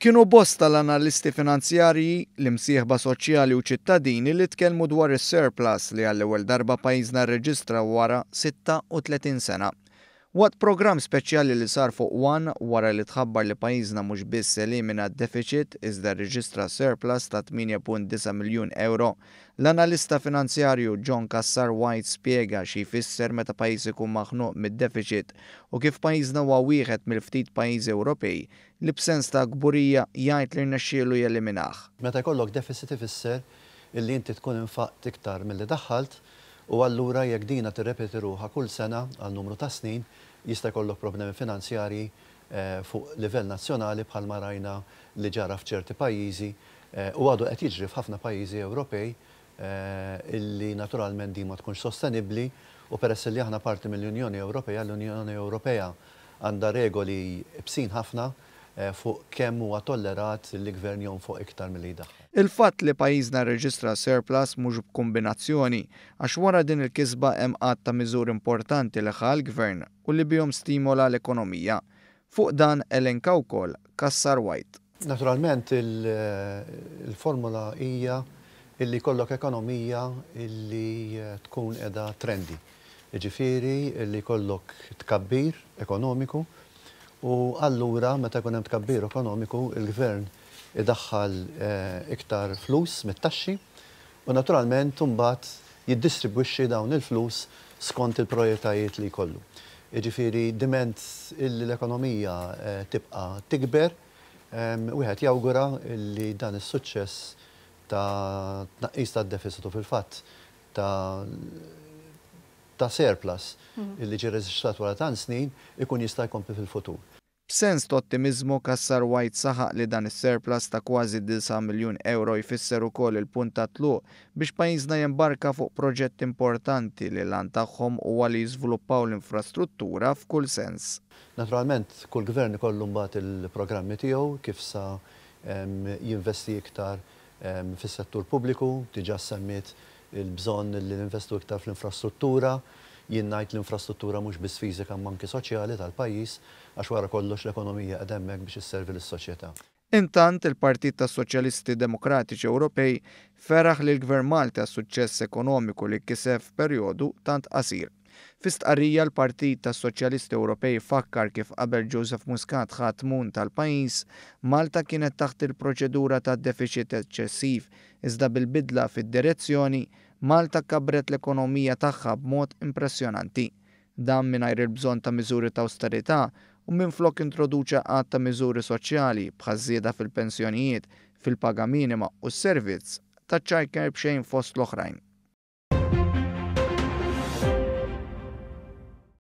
Kienu bosta l-analisti finanzjarji, l-imsieħba soċjali u ċittadini li tkellmu dwar is-surplus li għall-ewwel darba pajjiżna rreġistra wara 36 sena. Waqt program speċjali li sar fuq wan wara li tħabbar li pajjiżna mhux biss elimina minna deficit iżda reġistra surplus ta' 8.9 miljun euro, l-analista finanzjarju John Kassar White spiega xi jfisser meta pajjiż ikun maħnu mid-deficit u kif pajjiżna huwa wieħed mill-ftit pajjiżi Ewropej li b'sens ta' gburija jgħid li rnexxielu jeliminaħ. Meta jkollok deficit ifisser illi inti tkun infaq iktar mill-li daħħalt, U allura jekk dina tirrepeti ruħa kull sena għal numru ta' snin jista' jkollok problemi finanzjari eh, fuq livell nazzjonali bħal ma rajna li ġara f'ċerti pajjiżi eh, u għadu qed jiġri f'ħafna pajjiżi Ewropej eh, illi naturalment di ma tkunx sostenibbli u peress li aħna parti mill-Unjoni Ewropea, l-Unjoni Ewropea għandha regoli bsin ħafna Eh, fuq kemm huwa tollerat li gvern jom fuq iktar mill Il-fatt li pajjiżna reġistra surplus mhux b'kombinazzjoni għax wara din il-kisba hemm qatt ta' miżur importanti li ħal gvern u li bihom stimola l-ekonomija. Fuq dan elenka wkoll Kassar White. Naturalment eh, il-formula il hija illi kollok ekonomija illi eh, tkun edha trendi. Ġifiri illi kollok tkabbir ekonomiku, U allura, meta jkun hemm tkabbir ekonomiku, il-gvern idaħħal eh, iktar flus mit-taxxi u naturalment mbagħad jiddistribwixxi dawn il-flus skont il-projetajiet li jkollu. Jiġifieri diment l-ekonomija eh, tibqa tikber, wieħed jawgura li dan is-suċċess ta' tnaqqis tad-deficitu fil-fatt ta' ta' surplus mm. illi ġi reġistrat wara tan snin ikun jista' jkompli fil-futur. B'sens ta' ottimizmu kassar White saħaq li dan is-surplus ta' kważi 9 miljun euro jfisser ukoll il-punt ta' tluq biex pajjiżna jembarka fuq proġett importanti li lan tagħhom huwa li jiżviluppaw l-infrastruttura f'kull sens. Naturalment, kull gvern ikollu mbagħad il-programmi tiegħu kif sa jinvesti iktar fis-settur pubbliku, diġà semmiet il-bżon li ninvestu iktar fl-infrastruttura, jinnajt l-infrastruttura mux bis fizika manki soċjali tal-pajis, għax wara kollox l-ekonomija għademmek biex s-servi l-soċjetà. Intant il-Partit ta' Soċjalisti Demokratiċi Ewropej ferraħ li l-Gvern Malta suċċess ekonomiku li kisef periodu tant qasir. Fistqarrija l-Partit tas Soċjalisti Ewropej fakkar kif qabel Joseph Muscat ħatmun tal-pajis, Malta kienet taħt il-proċedura ta' deficit eċċessiv, iżda bil-bidla fid-direzzjoni, Malta kabret l-ekonomija tagħha b'mod impressjonanti. Dan mingħajr il-bżonn ta' miżuri ta' austerità u minflok introduċa għad ta' miżuri soċjali bħażieda fil-pensjonijiet, fil-paga minima u s-servizz ta' ċajker bxejn fost l-oħrajn.